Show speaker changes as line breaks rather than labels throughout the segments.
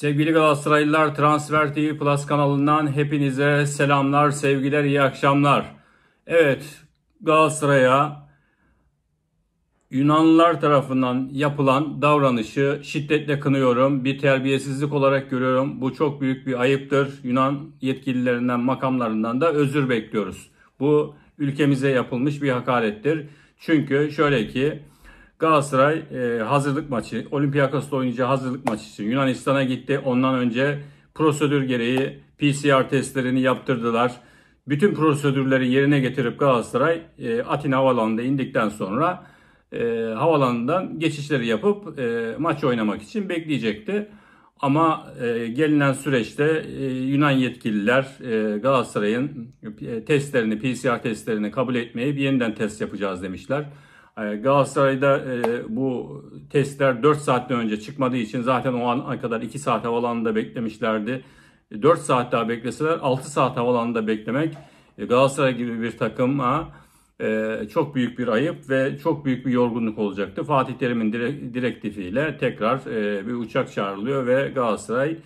Sevgili Galatasaraylılar Transfer TV Plus kanalından hepinize selamlar, sevgiler, iyi akşamlar. Evet, Galatasaray'a Yunanlılar tarafından yapılan davranışı şiddetle kınıyorum. Bir terbiyesizlik olarak görüyorum. Bu çok büyük bir ayıptır. Yunan yetkililerinden, makamlarından da özür bekliyoruz. Bu ülkemize yapılmış bir hakarettir. Çünkü şöyle ki Galatasaray e, hazırlık maçı, Olympiakos'ta oynayacağı hazırlık maçı için Yunanistan'a gitti. Ondan önce prosedür gereği PCR testlerini yaptırdılar. Bütün prosedürleri yerine getirip Galatasaray e, Atina Havalanı'nda indikten sonra e, havalanından geçişleri yapıp e, maç oynamak için bekleyecekti. Ama e, gelinen süreçte e, Yunan yetkililer e, Galatasaray'ın e, testlerini, PCR testlerini kabul etmeyip yeniden test yapacağız demişler. Ee, Galatasaray'da e, bu testler 4 saatten önce çıkmadığı için zaten o ana kadar 2 saat havalanında beklemişlerdi. 4 e, saat daha bekleseler 6 saat havalanında beklemek e, Galatasaray gibi bir takıma çok büyük bir ayıp ve çok büyük bir yorgunluk olacaktı. Fatih Terim'in direktifiyle tekrar bir uçak çağrılıyor ve Galatasaray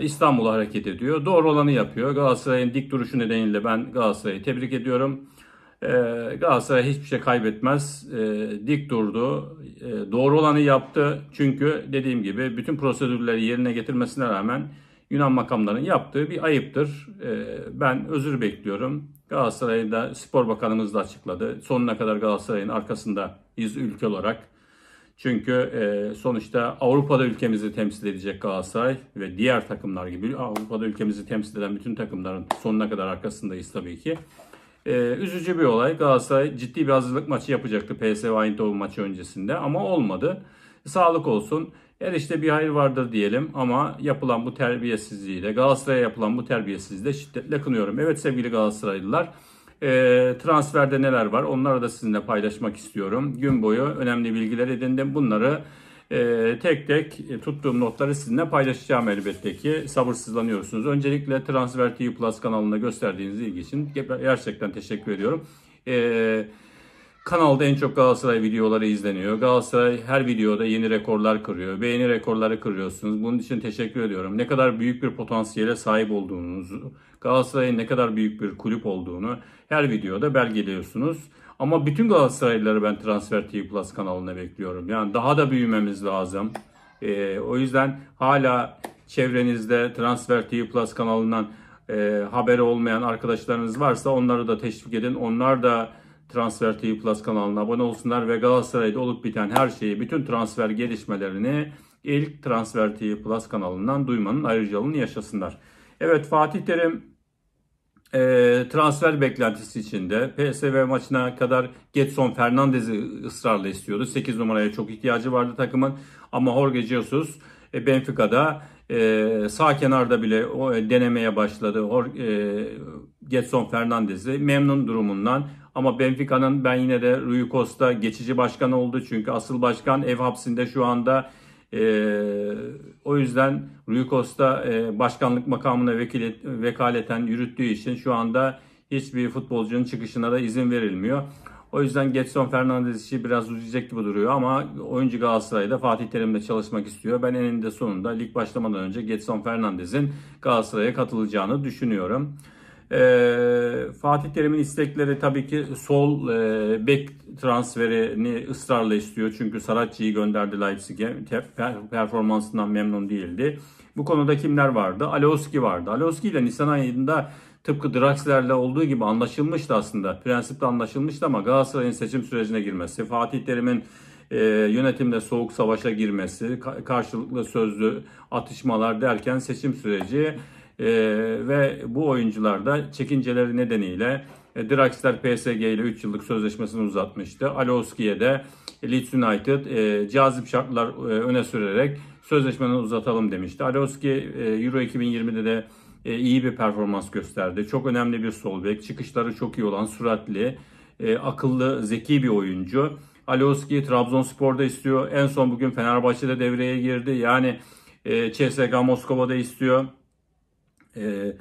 İstanbul'a hareket ediyor. Doğru olanı yapıyor. Galatasaray'ın dik duruşu nedeniyle ben Galatasaray'ı tebrik ediyorum. Ee, Galatasaray hiçbir şey kaybetmez. Ee, dik durdu. Ee, doğru olanı yaptı. Çünkü dediğim gibi bütün prosedürleri yerine getirmesine rağmen Yunan makamlarının yaptığı bir ayıptır. ben özür bekliyorum. Galatasaray'ı da spor bakanımız da açıkladı. Sonuna kadar Galatasaray'ın arkasında iz ülke olarak. Çünkü e, sonuçta Avrupa'da ülkemizi temsil edecek Galatasaray ve diğer takımlar gibi Avrupa'da ülkemizi temsil eden bütün takımların sonuna kadar arkasındayız tabii ki. Ee, üzücü bir olay. Galatasaray ciddi bir hazırlık maçı yapacaktı PSV Eindhoven maçı öncesinde ama olmadı. Sağlık olsun. Her işte bir hayır vardır diyelim ama yapılan bu terbiyesizliğiyle, Galatasaray'a yapılan bu terbiyesizliği şiddetle kınıyorum. Evet sevgili Galatasaraylılar, e, transferde neler var onları da sizinle paylaşmak istiyorum. Gün boyu önemli bilgiler edindim. Bunları e, tek tek e, tuttuğum notları sizinle paylaşacağım elbette ki. Sabırsızlanıyorsunuz. Öncelikle Transfer TV Plus kanalında gösterdiğiniz ilgi için gerçekten teşekkür ediyorum. Eee Kanalda en çok Galatasaray videoları izleniyor. Galatasaray her videoda yeni rekorlar kırıyor. Beğeni rekorları kırıyorsunuz. Bunun için teşekkür ediyorum. Ne kadar büyük bir potansiyele sahip olduğunuzu, Galatasaray'ın ne kadar büyük bir kulüp olduğunu her videoda belgeliyorsunuz. Ama bütün Galatasaraylıları ben Transfer TV Plus kanalına bekliyorum. Yani daha da büyümemiz lazım. E, o yüzden hala çevrenizde Transfer TV Plus kanalından e, haberi olmayan arkadaşlarınız varsa onları da teşvik edin. Onlar da Transfer TV Plus kanalına abone olsunlar ve Galatasaray'da olup biten her şeyi, bütün transfer gelişmelerini ilk Transfer TV Plus kanalından duymanın ayrıcalığını yaşasınlar. Evet Fatih Terim e, transfer beklentisi içinde. PSV maçına kadar Getson Fernandez'i ısrarla istiyordu. 8 numaraya çok ihtiyacı vardı takımın. Ama Jorge Jesus e, Benfica'da e, sağ kenarda bile o, e, denemeye başladı. Or, e, Getson Fernandez'i memnun durumundan. Ama Benfica'nın ben yine de Rui Costa geçici başkan oldu. Çünkü asıl başkan ev hapsinde şu anda e, o yüzden Rüyukos'ta e, başkanlık makamına vekilet, vekaleten yürüttüğü için şu anda hiçbir futbolcunun çıkışına da izin verilmiyor. O yüzden Getson Fernandez işi biraz uzayacak gibi duruyor ama oyuncu Galatasaray'da Fatih Terim'de çalışmak istiyor. Ben eninde sonunda lig başlamadan önce Getson Fernandez'in Galatasaray'a katılacağını düşünüyorum. E, Fatih Terim'in istekleri tabii ki sol e, bek transferini ısrarla istiyor. Çünkü Saracchi'yi gönderdi Leipzig'e. Performansından memnun değildi. Bu konuda kimler vardı? Alioski vardı. Alioski ile Nisan ayında tıpkı Draxler'le olduğu gibi anlaşılmıştı aslında. Prensipte anlaşılmıştı ama Galatasaray'ın seçim sürecine girmesi, Fatih Terim'in e, yönetimle soğuk savaşa girmesi, karşılıklı sözlü atışmalar derken seçim süreci e, ve bu oyuncular da çekinceleri nedeniyle e, Draxler PSG ile 3 yıllık sözleşmesini uzatmıştı. Alowski'ye de Leeds United e, cazip şartlar e, öne sürerek sözleşmeni uzatalım demişti. Alowski e, Euro 2020'de de e, iyi bir performans gösterdi. Çok önemli bir sol bek. Çıkışları çok iyi olan, süratli, e, akıllı, zeki bir oyuncu. Alioski Trabzonspor'da istiyor. En son bugün Fenerbahçe'de devreye girdi. Yani e, CSKA Moskova'da istiyor. E, ee,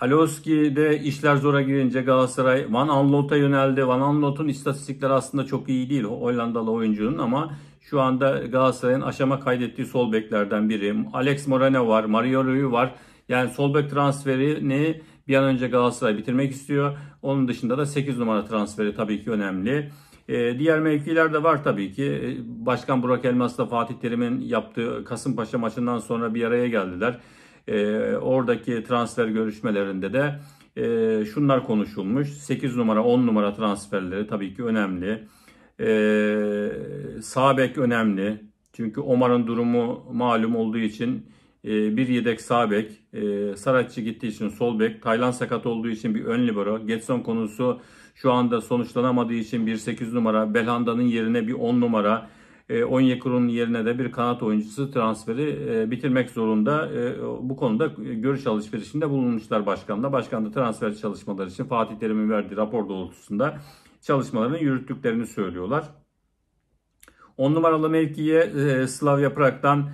Alioski'de işler zora girince Galatasaray Van Aanholt'a yöneldi. Van Aanholt'un istatistikleri aslında çok iyi değil Hollandalı oyuncunun ama şu anda Galatasaray'ın aşama kaydettiği sol beklerden biri. Alex Moreno var, Mario Rui var. Yani sol bek transferini bir an önce Galatasaray bitirmek istiyor. Onun dışında da 8 numara transferi tabii ki önemli. Ee, diğer mevkiler de var tabii ki. Ee, Başkan Burak Elmas da Fatih Terim'in yaptığı Kasımpaşa maçından sonra bir araya geldiler. E, oradaki transfer görüşmelerinde de e, şunlar konuşulmuş. 8 numara 10 numara transferleri tabii ki önemli. E, sağ bek önemli. Çünkü Omar'ın durumu malum olduğu için e, bir yedek sağ bek, e, Saratçı gittiği için sol bek, Taylan sakat olduğu için bir ön libero, Getson konusu şu anda sonuçlanamadığı için bir 8 numara, Belhanda'nın yerine bir 10 numara, e, Onyekuru'nun yerine de bir kanat oyuncusu transferi e, bitirmek zorunda. E, bu konuda görüş alışverişinde bulunmuşlar başkanla. Başkan da transfer çalışmaları için Fatih Terim'in verdiği rapor doğrultusunda çalışmalarını yürüttüklerini söylüyorlar. 10 numaralı mevkiye Slavia Prag'dan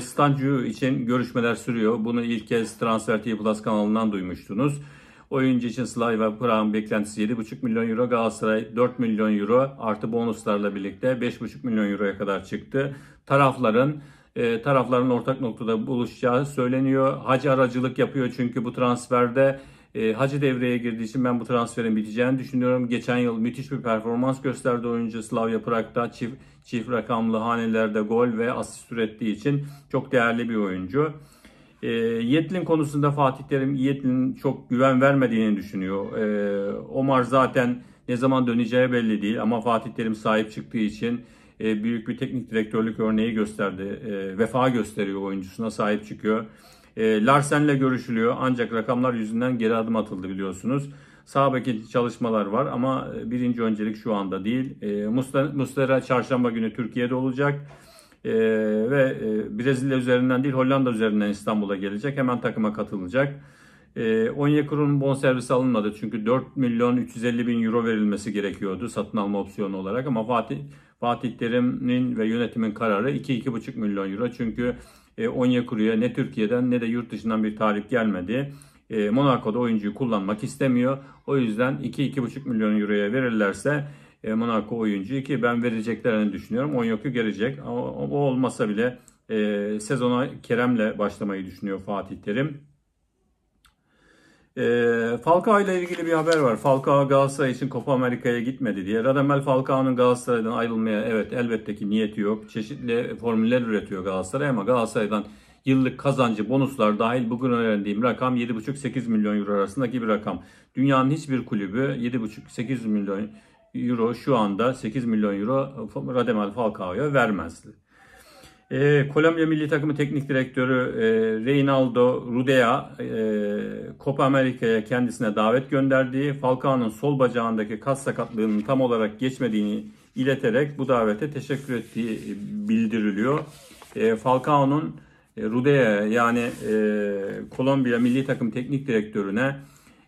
Stanciu için görüşmeler sürüyor. Bunu ilk kez Transfer TV Plus kanalından duymuştunuz. Oyuncu için Slavia Praha'nın beklentisi 7,5 milyon euro. Galatasaray 4 milyon euro artı bonuslarla birlikte 5,5 milyon euroya kadar çıktı. Tarafların e, tarafların ortak noktada buluşacağı söyleniyor. Hacı aracılık yapıyor çünkü bu transferde e, Hacı devreye girdiği için ben bu transferin biteceğini düşünüyorum. Geçen yıl müthiş bir performans gösterdi oyuncu Slavia Prag'da. Çift, çift rakamlı hanelerde gol ve asist ürettiği için çok değerli bir oyuncu. E, Yetlin konusunda Fatih Terim Yetlin'in çok güven vermediğini düşünüyor. E, Omar zaten ne zaman döneceği belli değil ama Fatih Terim sahip çıktığı için e, büyük bir teknik direktörlük örneği gösterdi. E, vefa gösteriyor oyuncusuna sahip çıkıyor. E, Larsen'le görüşülüyor ancak rakamlar yüzünden geri adım atıldı biliyorsunuz. Sağ bek çalışmalar var ama e, birinci öncelik şu anda değil. E, Muslera çarşamba günü Türkiye'de olacak e, ve e, Brezilya üzerinden değil Hollanda üzerinden İstanbul'a gelecek. Hemen takıma katılacak. E, ee, Onyekuru'nun bonservisi alınmadı çünkü 4 milyon 350 bin euro verilmesi gerekiyordu satın alma opsiyonu olarak ama Fatih Fatih Terim'in ve yönetimin kararı 2-2,5 milyon euro çünkü e, Onyekuru'ya ne Türkiye'den ne de yurt dışından bir tarif gelmedi. E, Monaco'da oyuncuyu kullanmak istemiyor. O yüzden 2-2,5 milyon euroya verirlerse e, Monaco oyuncuyu ki ben vereceklerini düşünüyorum. Onyok'u gelecek ama o olmasa bile e, sezona Kerem'le başlamayı düşünüyor Fatih Terim. E, Falcao ile ilgili bir haber var. Falcao Galatasaray için Copa Amerika'ya gitmedi diye. Radamel Falcao'nun Galatasaray'dan ayrılmaya evet elbette ki niyeti yok. Çeşitli formüller üretiyor Galatasaray ama Galatasaray'dan yıllık kazancı bonuslar dahil bugün öğrendiğim rakam 7,5-8 milyon euro arasındaki bir rakam. Dünyanın hiçbir kulübü 7,5-8 milyon euro şu anda 8 milyon euro Radamel Falcao'ya vermezdi. E, Kolombiya Milli Takımı Teknik Direktörü e, Reynaldo Rudea e, Copa Amerika'ya kendisine davet gönderdiği Falcao'nun sol bacağındaki kas sakatlığının tam olarak geçmediğini ileterek bu davete teşekkür ettiği bildiriliyor. E, Falcao'nun e, Rudea yani e, Kolombiya Milli Takım Teknik Direktörü'ne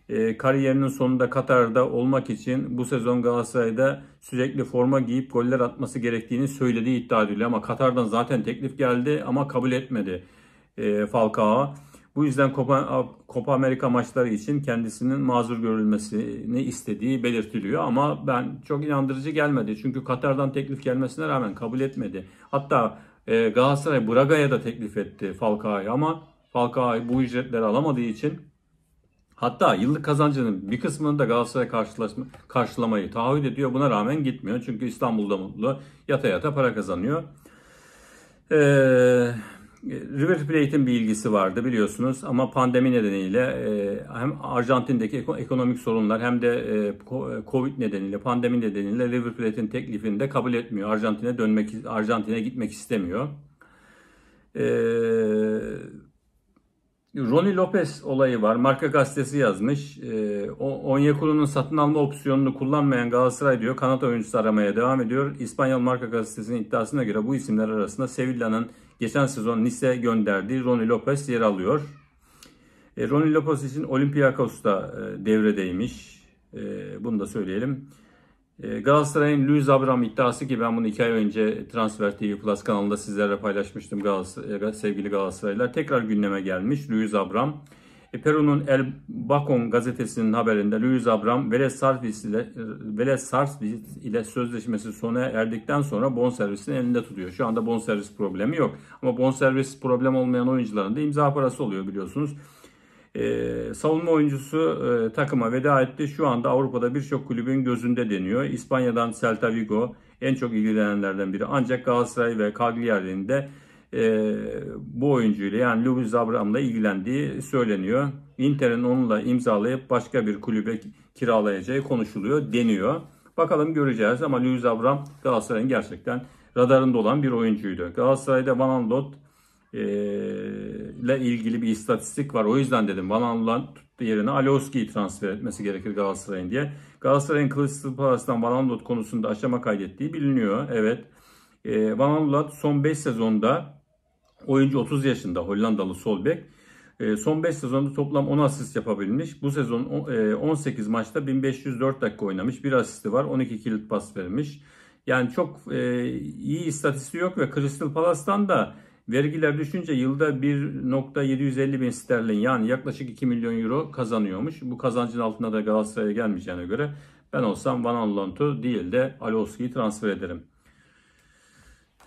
e, kariyerinin sonunda Katar'da olmak için bu sezon Galatasaray'da sürekli forma giyip goller atması gerektiğini söylediği iddia ediliyor. Ama Katar'dan zaten teklif geldi ama kabul etmedi e, Falcao. Bu yüzden Copa, Copa Amerika maçları için kendisinin mazur görülmesini istediği belirtiliyor. Ama ben çok inandırıcı gelmedi. Çünkü Katar'dan teklif gelmesine rağmen kabul etmedi. Hatta e, Galatasaray Braga'ya da teklif etti Falcao'yu ama Falcao bu ücretleri alamadığı için Hatta yıllık kazancının bir kısmını da Galatasaray karşılaşma, karşılamayı taahhüt ediyor. Buna rağmen gitmiyor. Çünkü İstanbul'da mutlu yata yata para kazanıyor. Ee, River Plate'in bir ilgisi vardı biliyorsunuz ama pandemi nedeniyle e, hem Arjantin'deki ekonomik sorunlar hem de e, Covid nedeniyle pandemi nedeniyle River Plate'in teklifini de kabul etmiyor. Arjantin'e dönmek Arjantin'e gitmek istemiyor. Ee, Ronnie Lopez olayı var. Marka gazetesi yazmış. E, Onyekuru'nun satın alma opsiyonunu kullanmayan Galatasaray diyor kanat oyuncusu aramaya devam ediyor. İspanyol Marka gazetesinin iddiasına göre bu isimler arasında Sevilla'nın geçen sezon Nice gönderdiği Ronnie Lopez yer alıyor. E, Ronnie Lopez için Olympiakos da e, devredeymiş. E, bunu da söyleyelim. Ee, Galatasaray'ın Luis Abraham iddiası ki ben bunu 2 ay önce Transfer TV Plus kanalında sizlerle paylaşmıştım Galatasaray, e, sevgili Galatasaraylılar. Tekrar gündeme gelmiş Luis Abraham. E, Peru'nun El Bacon gazetesinin haberinde Luis Abraham Vélez Sarsfield ile, Vélez ile sözleşmesi sona erdikten sonra bonservisini elinde tutuyor. Şu anda bonservis problemi yok. Ama bonservis problem olmayan oyuncuların da imza parası oluyor biliyorsunuz. Ee, savunma oyuncusu e, takıma veda etti. Şu anda Avrupa'da birçok kulübün gözünde deniyor. İspanya'dan Celta Vigo en çok ilgilenenlerden biri. Ancak Galatasaray ve Cagliari'nin de e, bu oyuncuyla yani Luis Abraham'la ilgilendiği söyleniyor. Inter'in onunla imzalayıp başka bir kulübe kiralayacağı konuşuluyor deniyor. Bakalım göreceğiz ama Luis Abraham Galatasaray'ın gerçekten radarında olan bir oyuncuydu. Galatasaray'da Van Aanholt ile ilgili bir istatistik var. O yüzden dedim Van Aanholan yerine Alioski'yi transfer etmesi gerekir Galatasaray'ın diye. Galatasaray'ın Crystal Palace'dan Van Aanholan konusunda aşama kaydettiği biliniyor. Evet. E, Van Aanholan son 5 sezonda oyuncu 30 yaşında Hollandalı sol bek. son 5 sezonda toplam 10 asist yapabilmiş. Bu sezon 18 maçta 1504 dakika oynamış. Bir asisti var. 12 kilit pas vermiş. Yani çok iyi istatistiği yok ve Crystal Palace'tan da Vergiler düşünce yılda 1.750 bin sterlin yani yaklaşık 2 milyon euro kazanıyormuş. Bu kazancın altında da Galatasaray'a gelmeyeceğine göre ben olsam Van Anlontu değil de Alowski'yi transfer ederim.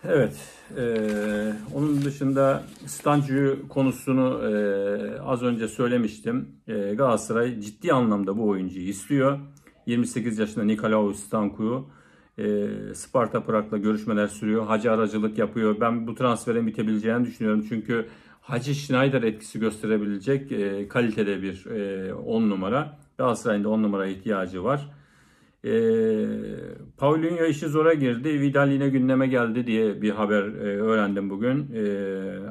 Evet, e, onun dışında Stancı konusunu e, az önce söylemiştim. E, Galatasaray ciddi anlamda bu oyuncuyu istiyor. 28 yaşında Nikolaos Stanku'yu e, Sparta Prag'la görüşmeler sürüyor. Hacı aracılık yapıyor. Ben bu transferin bitebileceğini düşünüyorum. Çünkü Hacı Schneider etkisi gösterebilecek e, kalitede bir 10 e, numara. Galatasaray'ın da 10 numara ihtiyacı var. E, Paulinho işi zora girdi. Vidal yine gündeme geldi diye bir haber e, öğrendim bugün. E,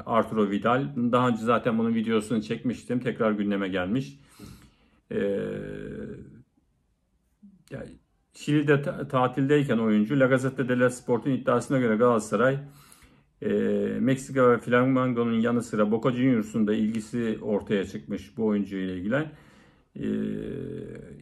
Arturo Vidal. Daha önce zaten bunun videosunu çekmiştim. Tekrar gündeme gelmiş. E, yani Şili'de tatildeyken oyuncu La de la Sport'un iddiasına göre Galatasaray e, Meksika ve Flamengo'nun yanı sıra Boca Juniors'un da ilgisi ortaya çıkmış bu oyuncu ile ilgilen. E,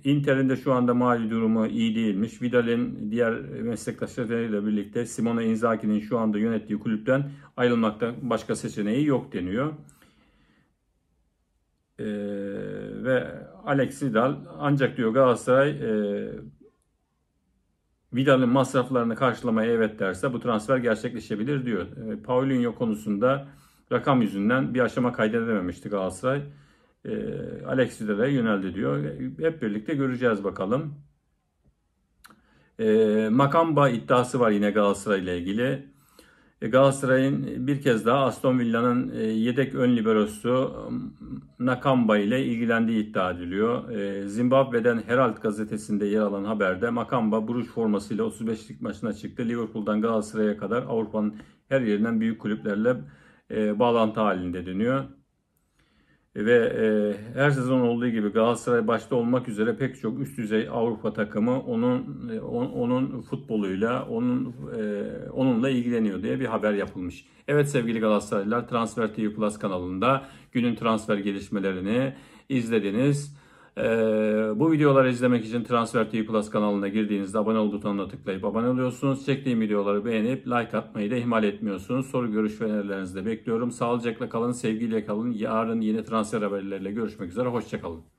Inter'in de şu anda mali durumu iyi değilmiş. Vidal'in diğer meslektaşlarıyla birlikte Simone Inzaghi'nin şu anda yönettiği kulüpten ayrılmaktan başka seçeneği yok deniyor. E, ve Alex Vidal ancak diyor Galatasaray e, Vidal'ın masraflarını karşılamaya evet derse bu transfer gerçekleşebilir diyor. E, Paulinho konusunda rakam yüzünden bir aşama kaydedememişti Galatasaray. E, Alex Vidal'e yöneldi diyor. E, hep birlikte göreceğiz bakalım. E, Makamba iddiası var yine Galatasaray ile ilgili. E, Galatasaray'ın e, bir kez daha Aston Villa'nın e, yedek ön liberosu Nakamba ile ilgilendiği iddia ediliyor. Zimbabwe'den Herald gazetesinde yer alan haberde Makamba Bruges formasıyla 35'lik maçına çıktı. Liverpool'dan Galatasaray'a kadar Avrupa'nın her yerinden büyük kulüplerle bağlantı halinde dönüyor ve e, her sezon olduğu gibi Galatasaray başta olmak üzere pek çok üst düzey Avrupa takımı onun e, on, onun futboluyla onun e, onunla ilgileniyor diye bir haber yapılmış. Evet sevgili Galatasaraylılar Transfer TV Plus kanalında günün transfer gelişmelerini izlediniz. Ee, bu videoları izlemek için Transfer TV Plus kanalına girdiğinizde abone ol butonuna tıklayıp abone oluyorsunuz. Çektiğim videoları beğenip like atmayı da ihmal etmiyorsunuz. Soru, görüş ve önerilerinizi de bekliyorum. Sağlıcakla kalın, sevgiyle kalın. Yarın yeni transfer haberleriyle görüşmek üzere. Hoşçakalın.